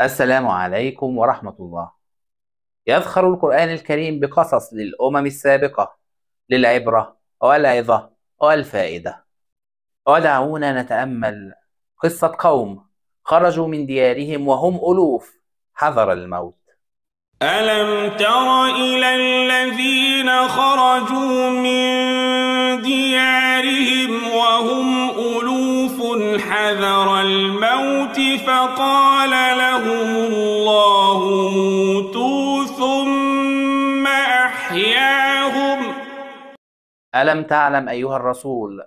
السلام عليكم ورحمة الله يذخر القرآن الكريم بقصص للأمم السابقة للعبرة والعظة والفائدة ودعونا نتأمل قصة قوم خرجوا من ديارهم وهم ألوف حذر الموت ألم تر إلى الذين خرجوا من ديارهم وهم ألوف حذر الموت فقال لهم الله موتوا ثم أحياهم ألم تعلم أيها الرسول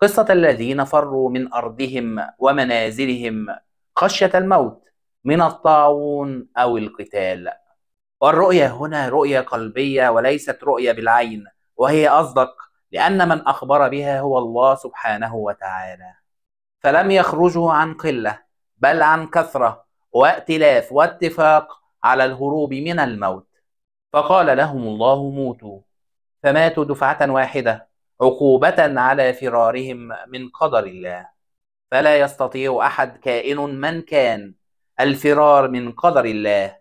قصة الذين فروا من أرضهم ومنازلهم خشية الموت من الطاعون أو القتال والرؤية هنا رؤية قلبية وليست رؤية بالعين وهي أصدق لأن من أخبر بها هو الله سبحانه وتعالى فلم يخرجوا عن قلة بل عن كثرة وائتلاف واتفاق على الهروب من الموت فقال لهم الله موتوا فماتوا دفعة واحدة عقوبة على فرارهم من قدر الله فلا يستطيع أحد كائن من كان الفرار من قدر الله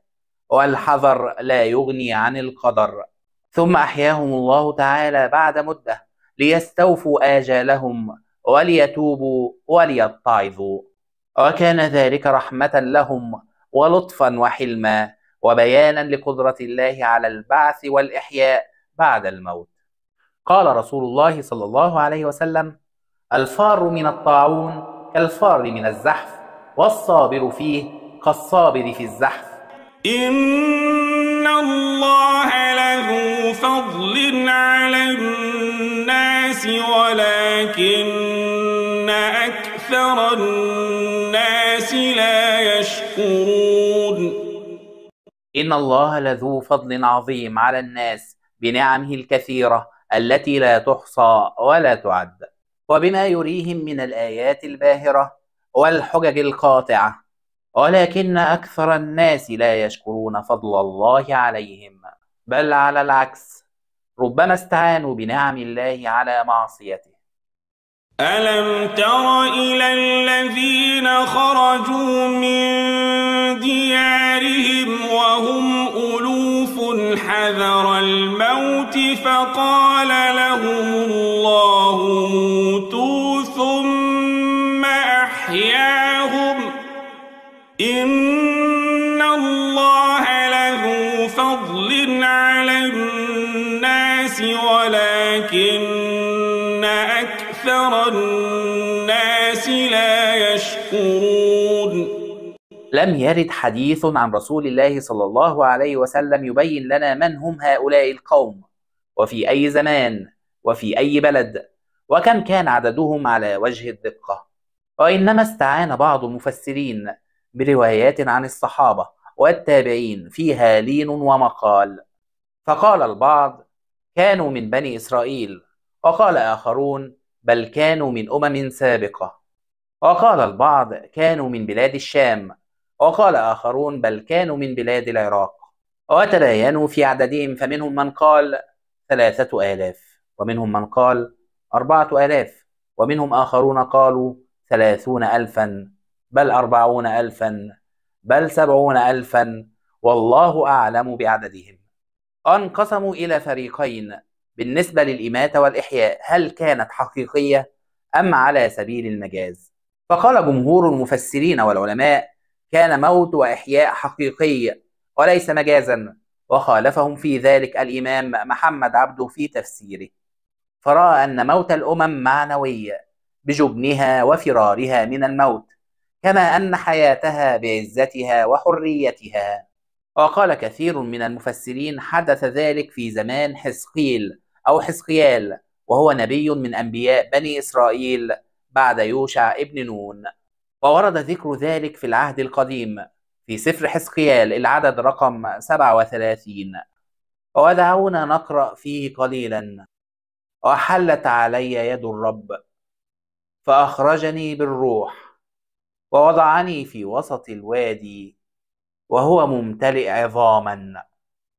والحذر لا يغني عن القدر ثم أحياهم الله تعالى بعد مدة ليستوفوا آجالهم وليتوبوا وليتعظوا وكان ذلك رحمة لهم ولطفا وحلما وبيانا لقدرة الله على البعث والإحياء بعد الموت قال رسول الله صلى الله عليه وسلم الفار من الطاعون كالفار من الزحف والصابر فيه كالصابر في الزحف إن الله له فضل على الناس ولكن أكثر الناس لا يشكرون إن الله لذو فضل عظيم على الناس بنعمه الكثيرة التي لا تحصى ولا تعد وبما يريهم من الآيات الباهرة والحجج القاطعة ولكن أكثر الناس لا يشكرون فضل الله عليهم بل على العكس ربما استعانوا بنعم الله على معصيته ألم تر إلى الذين خرجوا من ديارهم وهم ألوف حذر الموت فقال لهم الله موتوا ثم أحياهم إن الله له فضل على الناس ولكن أكثر الناس لا يشكرون لم يرد حديث عن رسول الله صلى الله عليه وسلم يبين لنا من هم هؤلاء القوم وفي أي زمان وفي أي بلد وكم كان عددهم على وجه الدقة وإنما استعان بعض المفسرين بروايات عن الصحابة والتابعين فيها لين ومقال فقال البعض كانوا من بني إسرائيل وقال آخرون بل كانوا من أمم سابقة وقال البعض كانوا من بلاد الشام وقال آخرون بل كانوا من بلاد العراق وتباينوا في عددهم فمنهم من قال ثلاثة آلاف ومنهم من قال أربعة آلاف ومنهم آخرون قالوا ثلاثون ألفا بل أربعون ألفا بل سبعون ألفا والله أعلم بعددهم انقسموا إلى فريقين بالنسبة للإماتة والإحياء هل كانت حقيقية أم على سبيل المجاز؟ فقال جمهور المفسرين والعلماء كان موت وإحياء حقيقي وليس مجازا وخالفهم في ذلك الإمام محمد عبده في تفسيره فرأى أن موت الأمم معنوي بجبنها وفرارها من الموت كما أن حياتها بعزتها وحريتها وقال كثير من المفسرين حدث ذلك في زمان حسقيل أو حزقيال وهو نبي من أنبياء بني إسرائيل بعد يوشع ابن نون وورد ذكر ذلك في العهد القديم في سفر حزقيال العدد رقم 37 ودعونا نقرأ فيه قليلا وحلت علي يد الرب فأخرجني بالروح ووضعني في وسط الوادي وهو ممتلئ عظاما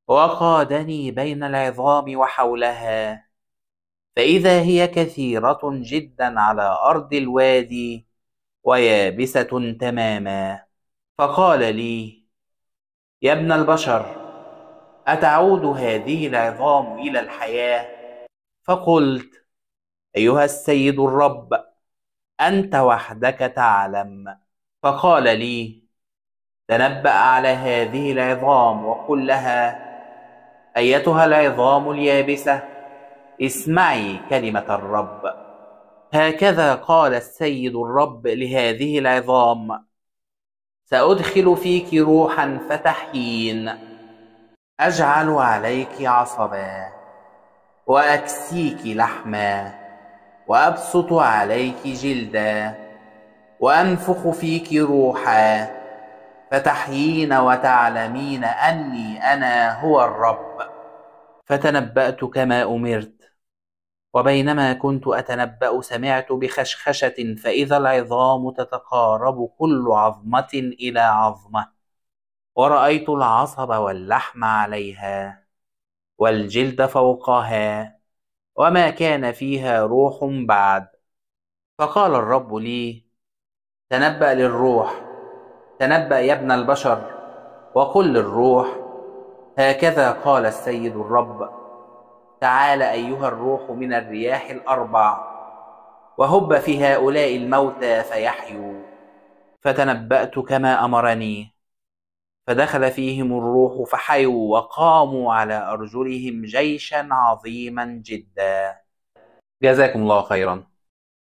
وقادني بين العظام وحولها فإذا هي كثيرة جدا على أرض الوادي ويابسة تماما فقال لي يا ابن البشر أتعود هذه العظام إلى الحياة؟ فقلت أيها السيد الرب أنت وحدك تعلم فقال لي تنبأ على هذه العظام وقل لها ايتها العظام اليابسه اسمعي كلمه الرب هكذا قال السيد الرب لهذه العظام سادخل فيك روحا فتحيين اجعل عليك عصبا واكسيك لحما وابسط عليك جلدا وانفخ فيك روحا فتحيين وتعلمين اني انا هو الرب فتنبأت كما أمرت وبينما كنت أتنبأ سمعت بخشخشة فإذا العظام تتقارب كل عظمة إلى عظمة ورأيت العصب واللحم عليها والجلد فوقها وما كان فيها روح بعد فقال الرب لي تنبأ للروح تنبأ يا ابن البشر وقل للروح هكذا قال السيد الرب تعال أيها الروح من الرياح الأربع وهب في هؤلاء الموتى فيحيوا فتنبأت كما أمرني فدخل فيهم الروح فحيوا وقاموا على أرجلهم جيشا عظيما جدا جزاكم الله خيرا